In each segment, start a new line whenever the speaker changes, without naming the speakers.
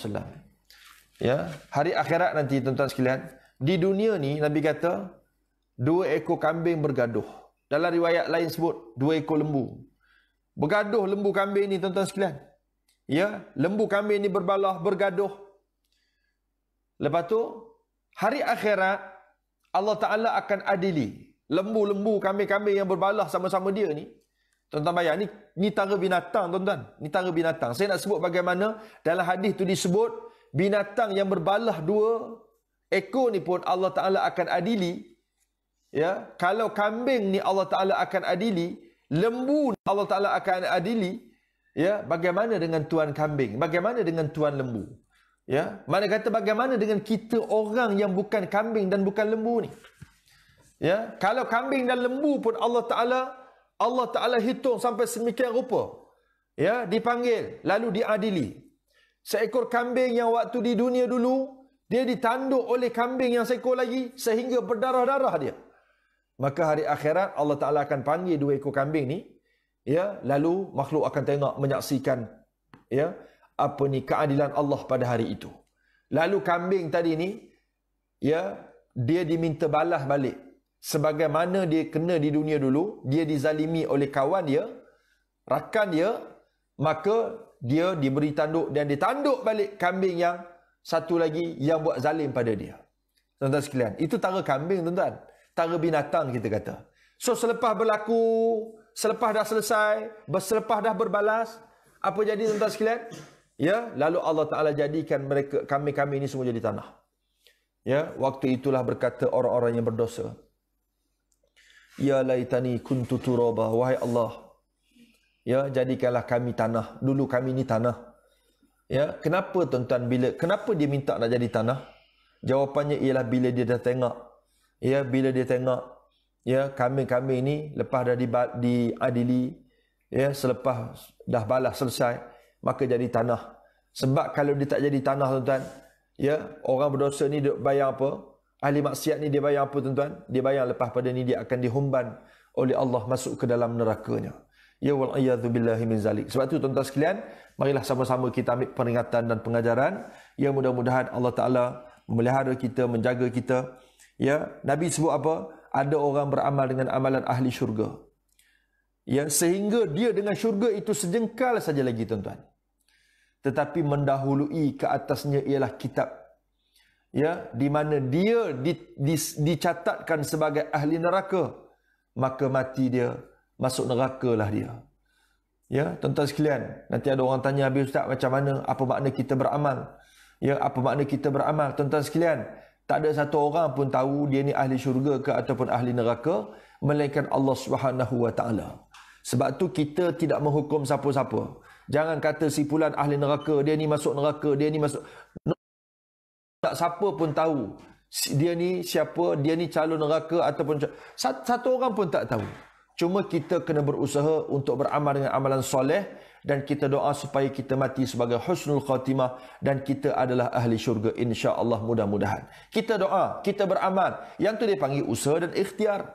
SAW. Ya, hari akhirat nanti tuan-tuan sekalian, di dunia ni Nabi kata dua ekor kambing bergaduh. Dalam riwayat lain sebut dua ekor lembu. Bergaduh lembu kambing ni tuan-tuan sekalian. Ya, lembu kambing ni berbalah bergaduh. Lepas tu hari akhirat Allah Taala akan adili lembu-lembu kambing-kambing yang berbalah sama-sama dia ni Tuan-tuan bayar ni ni tara binatang tuan-tuan. Ni tara binatang. Saya nak sebut bagaimana dalam hadis tu disebut binatang yang berbalah dua ekor ni pun Allah Taala akan adili. Ya, kalau kambing ni Allah Taala akan adili, lembu Allah Taala akan adili. Ya, bagaimana dengan tuan kambing? Bagaimana dengan tuan lembu? Ya, mana kata bagaimana dengan kita orang yang bukan kambing dan bukan lembu ni? Ya, kalau kambing dan lembu pun Allah Taala Allah Ta'ala hitung sampai semikian rupa. Ya, dipanggil lalu diadili. Seekor kambing yang waktu di dunia dulu, dia ditanduk oleh kambing yang seekor lagi sehingga berdarah-darah dia. Maka hari akhirat Allah Ta'ala akan panggil dua ekor kambing ni. Ya, lalu makhluk akan tengok menyaksikan ya, apa ni keadilan Allah pada hari itu. Lalu kambing tadi ni, ya, dia diminta balas balik sebagaimana dia kena di dunia dulu, dia dizalimi oleh kawan dia, rakan dia, maka dia diberi tanduk dan ditanduk balik kambing yang satu lagi yang buat zalim pada dia. Tuan-tuan sekalian, itu tara kambing tuan-tuan. Tara binatang kita kata. So selepas berlaku, selepas dah selesai, selepas dah berbalas, apa jadi tuan-tuan sekalian? Ya, lalu Allah Taala jadikan mereka kami-kami ini semua jadi tanah. Ya, waktu itulah berkata orang-orang yang berdosa, Ya laitani kuntu turaba wahai Allah. Ya jadikanlah kami tanah. Dulu kami ni tanah. Ya, kenapa tuan-tuan bila kenapa dia minta nak jadi tanah? Jawapannya ialah bila dia dah tengok. Ya, bila dia tengok ya kami-kami ini lepas dah diadili ya selepas dah balas selesai maka jadi tanah. Sebab kalau dia tak jadi tanah tuan-tuan, ya orang berdosa ni duk bayar apa? ahli maksiat ni dia bayang apa tuan-tuan? Dia bayang lepas pada ni dia akan dihumban oleh Allah masuk ke dalam nerakanya. Ya wal a'yadhu billahi min zalik. Sebab tu tuan-tuan sekalian, marilah sama-sama kita ambil peringatan dan pengajaran. Ya mudah-mudahan Allah Ta'ala memelihara kita, menjaga kita. Ya, Nabi sebut apa? Ada orang beramal dengan amalan ahli syurga. Ya, sehingga dia dengan syurga itu sejengkal saja lagi tuan-tuan. Tetapi mendahului ke atasnya ialah kitab ya di mana dia di, di, dicatatkan sebagai ahli neraka maka mati dia masuk nerakalah dia ya tuan-tuan sekalian nanti ada orang tanya habis ustaz macam mana apa makna kita beramal ya apa makna kita beramal tuan-tuan sekalian tak ada satu orang pun tahu dia ni ahli syurga ke ataupun ahli neraka melainkan Allah Subhanahu wa taala sebab tu kita tidak menghukum siapa-siapa jangan kata si fulan ahli neraka dia ni masuk neraka dia ni masuk tak siapa pun tahu dia ni siapa, dia ni calon neraka ataupun calon. satu orang pun tak tahu. Cuma kita kena berusaha untuk beramal dengan amalan soleh dan kita doa supaya kita mati sebagai husnul khatimah dan kita adalah ahli syurga insya-Allah mudah-mudahan. Kita doa, kita beramal. Yang tu dia panggil usaha dan ikhtiar.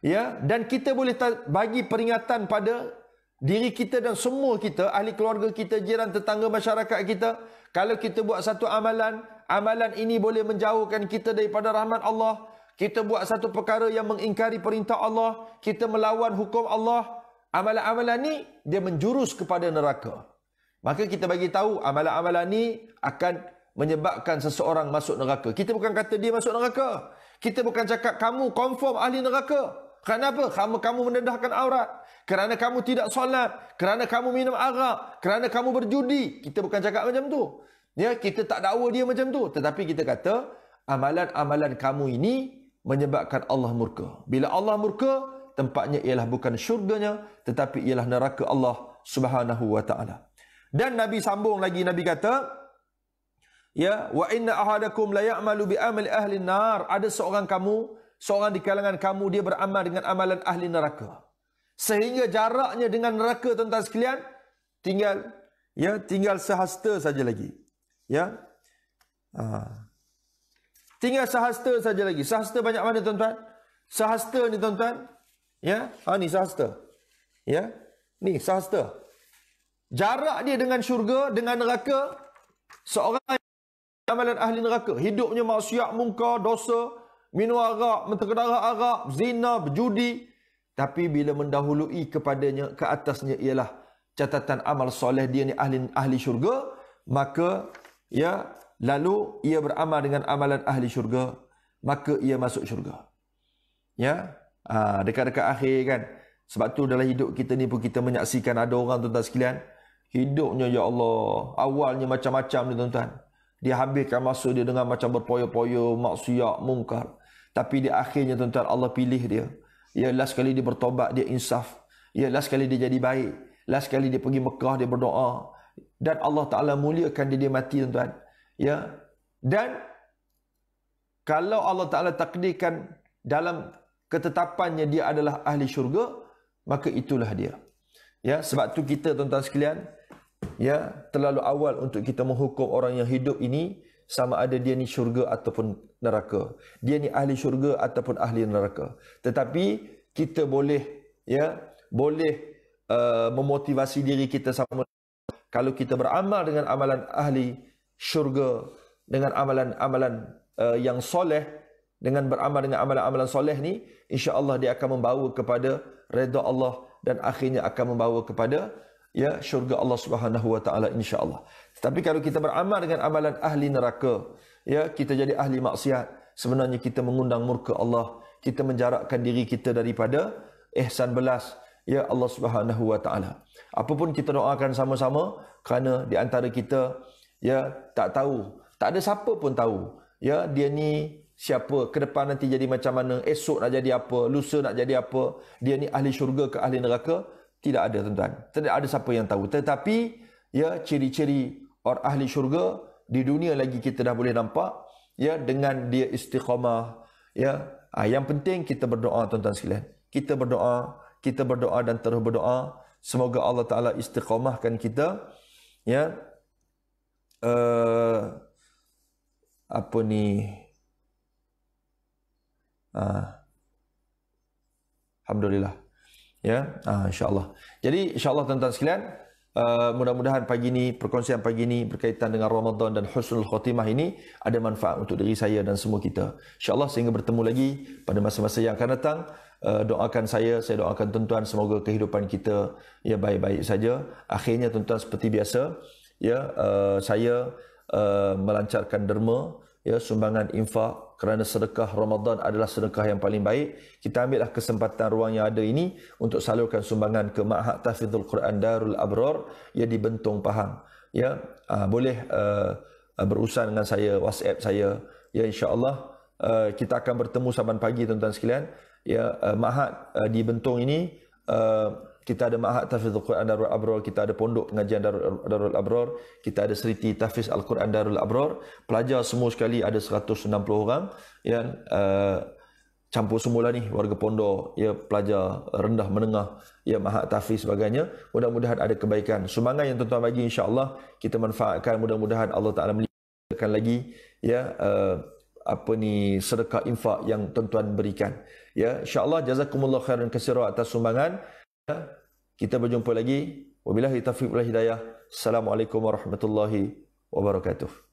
Ya, dan kita boleh bagi peringatan pada diri kita dan semua kita, ahli keluarga kita, jiran, tetangga, masyarakat kita, kalau kita buat satu amalan, amalan ini boleh menjauhkan kita daripada rahmat Allah. Kita buat satu perkara yang mengingkari perintah Allah. Kita melawan hukum Allah. Amalan-amalan ini dia menjurus kepada neraka. Maka kita bagi tahu amalan-amalan ini akan menyebabkan seseorang masuk neraka. Kita bukan kata dia masuk neraka. Kita bukan cakap kamu confirm ahli neraka. Kenapa? Kamu kamu mendedahkan aurat. Kerana kamu tidak solat. Kerana kamu minum arak. Kerana kamu berjudi. Kita bukan cakap macam tu. Ya, kita tak dakwa dia macam tu. Tetapi kita kata, amalan-amalan kamu ini menyebabkan Allah murka. Bila Allah murka, tempatnya ialah bukan syurganya, tetapi ialah neraka Allah subhanahu wa ta'ala. Dan Nabi sambung lagi, Nabi kata, Ya, wa inna ahadakum la ya'malu bi amal ahli nar. Ada seorang kamu, seorang di kalangan kamu dia beramal dengan amalan ahli neraka. Sehingga jaraknya dengan neraka tuan-tuan sekalian tinggal ya, tinggal sehasta saja lagi. Ya. Ha. Tinggal sahasta saja lagi. Sahasta banyak mana tuan-tuan? Sahasta ni tuan-tuan. Ya. Ha ni sahasta. Ya. Ni sahasta. Jarak dia dengan syurga, dengan neraka. Seorang amalan ahli neraka. Hidupnya maksiat, mungkar, dosa. Minum arak, menterkedarah arak, zina, berjudi. Tapi bila mendahului kepadanya, ke atasnya ialah catatan amal soleh dia ni ahli, ahli syurga. Maka ya lalu ia beramal dengan amalan ahli syurga maka ia masuk syurga ya ha, dekat-dekat akhir kan sebab tu dalam hidup kita ni pun kita menyaksikan ada orang tuan-tuan sekalian hidupnya ya Allah awalnya macam-macam ni tuan-tuan dia habiskan masa dia dengan macam berpoyo-poyo maksiat mungkar tapi di akhirnya tuan-tuan Allah pilih dia ya last kali dia bertobat dia insaf ya last kali dia jadi baik last kali dia pergi Mekah dia berdoa dan Allah Taala muliakan dia dia mati tuan-tuan. Ya. Dan kalau Allah Taala takdirkan dalam ketetapannya dia adalah ahli syurga, maka itulah dia. Ya, sebab tu kita tuan-tuan sekalian, ya, terlalu awal untuk kita menghukum orang yang hidup ini sama ada dia ni syurga ataupun neraka. Dia ni ahli syurga ataupun ahli neraka. Tetapi kita boleh ya, boleh uh, memotivasi diri kita sama kalau kita beramal dengan amalan ahli syurga, dengan amalan-amalan uh, eh, yang soleh, dengan beramal dengan amalan-amalan soleh ni, insya-Allah dia akan membawa kepada reda Allah dan akhirnya akan membawa kepada ya syurga Allah Subhanahu wa taala insya-Allah. Tetapi kalau kita beramal dengan amalan ahli neraka, ya kita jadi ahli maksiat, sebenarnya kita mengundang murka Allah, kita menjarakkan diri kita daripada ihsan belas ya Allah Subhanahu wa taala. Apapun kita doakan sama-sama kerana di antara kita ya tak tahu, tak ada siapa pun tahu ya dia ni siapa ke depan nanti jadi macam mana, esok nak jadi apa, lusa nak jadi apa, dia ni ahli syurga ke ahli neraka tidak ada tuan-tuan. Tidak ada siapa yang tahu. Tetapi ya ciri-ciri orang ahli syurga di dunia lagi kita dah boleh nampak ya dengan dia istiqamah ya. Ah yang penting kita berdoa tuan-tuan sekalian. Kita berdoa kita berdoa dan terus berdoa semoga Allah taala istiqamahkan kita ya uh, apa ni uh, alhamdulillah ya uh, insyaallah jadi insyaallah tuan-tuan sekalian Uh, mudah-mudahan pagi ini perkongsian pagi ini berkaitan dengan Ramadan dan husnul Khotimah ini ada manfaat untuk diri saya dan semua kita. Insya-Allah sehingga bertemu lagi pada masa-masa yang akan datang. Eh, doakan saya, saya doakan tuan-tuan semoga kehidupan kita ya baik-baik saja. Akhirnya tuan-tuan seperti biasa, ya uh, saya uh, melancarkan derma ya sumbangan infak kerana sedekah Ramadan adalah sedekah yang paling baik. Kita ambillah kesempatan ruang yang ada ini untuk salurkan sumbangan ke Ma'had Tahfizul Quran Darul Abrar ya di Bentong Pahang. Ya, uh, boleh uh, berurusan dengan saya WhatsApp saya. Ya insya-Allah uh, kita akan bertemu saban pagi tuan-tuan sekalian ya uh, eh, mahat uh, eh, di Bentong ini uh, kita ada mahat Al Quran Darul Abror kita ada pondok pengajian Darul, Darul Abror kita ada seriti tafiz Al-Quran Darul Abror pelajar semua sekali ada 160 orang ya uh, campur semula ni warga pondok ya pelajar rendah menengah ya mahat tafiz sebagainya mudah-mudahan ada kebaikan sumbangan yang tuan-tuan bagi insya-Allah kita manfaatkan mudah-mudahan Allah Taala melimpahkan lagi ya uh, apa ni sedekah infak yang tuan-tuan berikan. Ya, Insya Allah, jazakumullah khairan kasira atas sumbangan. Ya, kita berjumpa lagi. Wabillahi taufiq wal hidayah. Assalamualaikum warahmatullahi wabarakatuh.